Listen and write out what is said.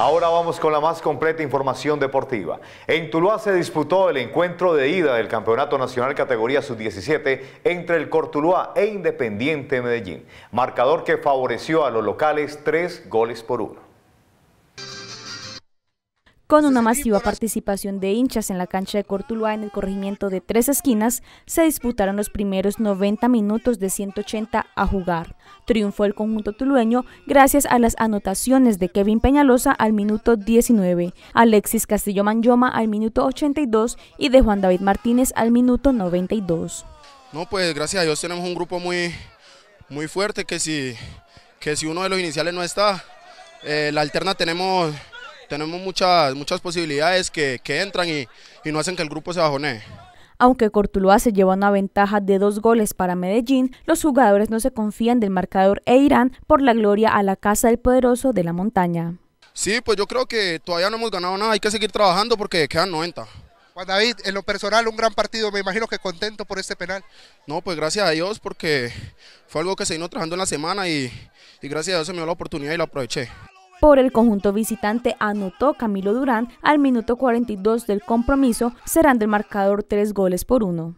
Ahora vamos con la más completa información deportiva. En Tuluá se disputó el encuentro de ida del Campeonato Nacional Categoría Sub-17 entre el Cortuluá e Independiente Medellín, marcador que favoreció a los locales tres goles por uno. Con una masiva participación de hinchas en la cancha de Cortuluá en el corregimiento de Tres Esquinas, se disputaron los primeros 90 minutos de 180 a jugar. Triunfó el conjunto tulueño gracias a las anotaciones de Kevin Peñalosa al minuto 19, Alexis Castillo Manyoma al minuto 82 y de Juan David Martínez al minuto 92. No, pues gracias a Dios tenemos un grupo muy, muy fuerte que si, que si uno de los iniciales no está, eh, la alterna tenemos tenemos muchas, muchas posibilidades que, entran y, no hacen que el grupo se bajonee. Aunque Cortuloa se lleva una ventaja de dos goles para Medellín, los jugadores no se confían del marcador e irán por la gloria a la casa del poderoso de la montaña. Sí, pues yo creo que todavía no hemos ganado nada, hay que seguir trabajando porque quedan 90. David, en lo personal un gran partido, me imagino que contento por este penal. No, pues gracias a Dios porque fue algo que se vino trabajando en la semana y, y gracias a Dios se me dio la oportunidad y la aproveché. Por el conjunto visitante anotó Camilo Durán al minuto 42 del compromiso, serán del marcador tres goles por uno.